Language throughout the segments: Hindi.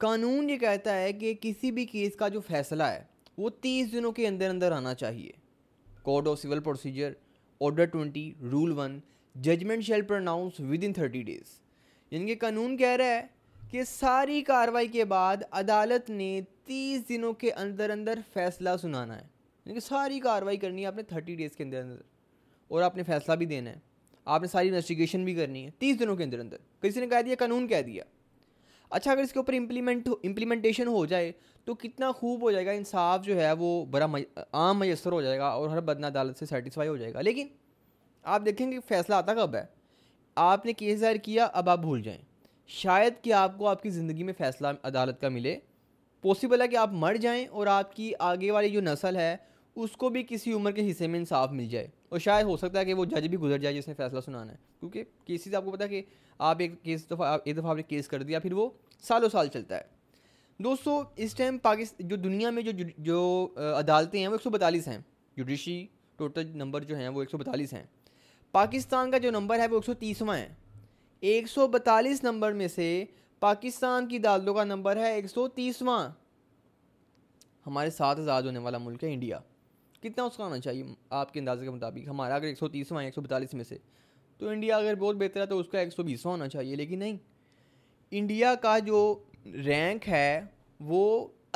कानून ये कहता है कि किसी भी केस का जो फैसला है वो तीस दिनों के अंदर अंदर आना चाहिए code of civil procedure order twenty rule one judgment shall pronounce within thirty days यानी कि कानून कह रहा है कि सारी कार्रवाई के बाद अदालत ने तीस दिनों के अंदर अंदर फैसला सुनाना है यानी कि सारी कार्रवाई करनी है आपने थर्टी डेज़ के अंदर अंदर और आपने फैसला भी देना है आपने सारी इन्वेस्टिगेशन भी करनी है तीस दिनों के अंदर अंदर किसी ने कह दिया कानून कह दिया अच्छा अगर इसके ऊपर इम्प्लीमेंट इम्प्लीमेंटेशन हो जाए तो कितना खूब हो जाएगा इंसाफ जो है वो बड़ा मय, आम मैसर हो जाएगा और हर बदना अदालत से सेटिस्फाई हो जाएगा लेकिन आप देखेंगे फैसला आता कब है आपने केस दायर किया अब आप भूल जाएँ शायद कि आपको आपकी ज़िंदगी में फ़ैसला अदालत का मिले पॉसिबल है कि आप मर जाएं और आपकी आगे वाली जो नस्ल है उसको भी किसी उम्र के हिस्से में इंसाफ मिल जाए और शायद हो सकता है कि वो जज भी गुजर जाए जिसने फैसला सुनाना है क्योंकि केसेस आपको पता है कि आप एक केस दफ़ा एक दफ़ा आपने केस कर दिया फिर वो सालों साल चलता है दोस्तों इस टाइम पाकिस्तान जो दुनिया में जो जो अदालतें हैं वो एक हैं जुडिशी टोटल नंबर जो हैं वो एक हैं पाकिस्तान का जो नंबर है वो एक है एक नंबर में से पाकिस्तान की अदालतों का नंबर है एक हमारे साथ आज़ाद होने वाला मुल्क है इंडिया कितना उसका आना चाहिए आपके अंदाजे के मुताबिक हमारा अगर एक सौ तीसवा है एक सौ बतालीस में से तो इंडिया अगर बहुत बेहतर है तो उसका एक सौ बीसवां होना चाहिए लेकिन नहीं इंडिया का जो रैंक है वो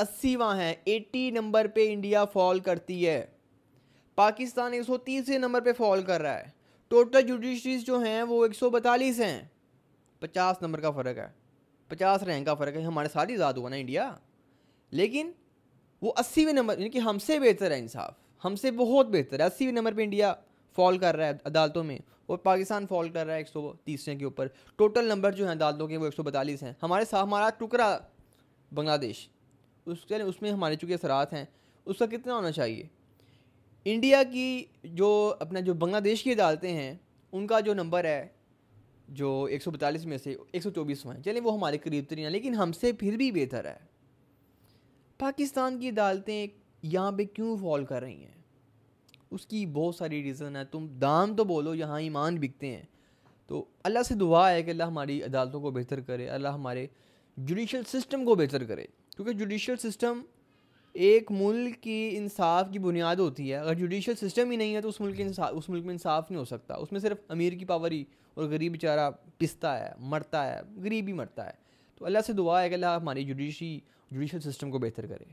अस्सीवा है एट्टी नंबर पे इंडिया फॉल करती है पाकिस्तान एक सौ तीसरे नंबर पे फॉल कर रहा है टोटल जुडिशरीज जो हैं वो एक सौ बतालीस हैं पचास नंबर का फ़र्क है पचास रैंक का फ़र्क है हमारे साथ ही ज़्यादा हुआ ना इंडिया लेकिन वो अस्सीवें नंबर यानी कि हमसे बेहतर है इंसाफ हमसे बहुत बेहतर है अस्सीवें नंबर पे इंडिया फॉल कर रहा है अदालतों में और पाकिस्तान फॉल कर रहा है एक सौ तीसरे के ऊपर टोटल नंबर जो हैं अदालतों के वो एक सौ बतालीस हैं हमारे साथ हमारा टुकड़ा बांग्लादेश उसके उसमें हमारे चूँकि असरात हैं उसका कितना होना चाहिए इंडिया की जो अपना जो बांग्लादेश की अदालतें हैं उनका जो नंबर है जो एक सौ बतालीस में से एक सौ 124 हैं चलें वो हमारे करीब तरीन तो लेकिन हमसे फिर भी बेहतर है पाकिस्तान की अदालतें यहाँ पे क्यों फॉल कर रही हैं उसकी बहुत सारी रीज़न है तुम दाम तो बोलो यहाँ ईमान बिकते हैं तो अल्लाह से दुआ है कि अल्लाह हमारी अदालतों को बेहतर करे अल्लाह हमारे जुडिशल सिस्टम को बेहतर करे क्योंकि जुडिशल सिस्टम एक मुल्क की इंसाफ की बुनियाद होती है अगर जुडिशल सिस्टम ही नहीं है तो उस मुल्क के उस मुल्क में इंसाफ नहीं हो सकता उसमें सिर्फ अमीर की पावर ही और गरीब बेचारा पिसता है मरता है गरीब ही मरता है तो अल्लाह से दुआ है कि अल्लाह हमारी जुडिशी जुडिशल सिस्टम को बेहतर करे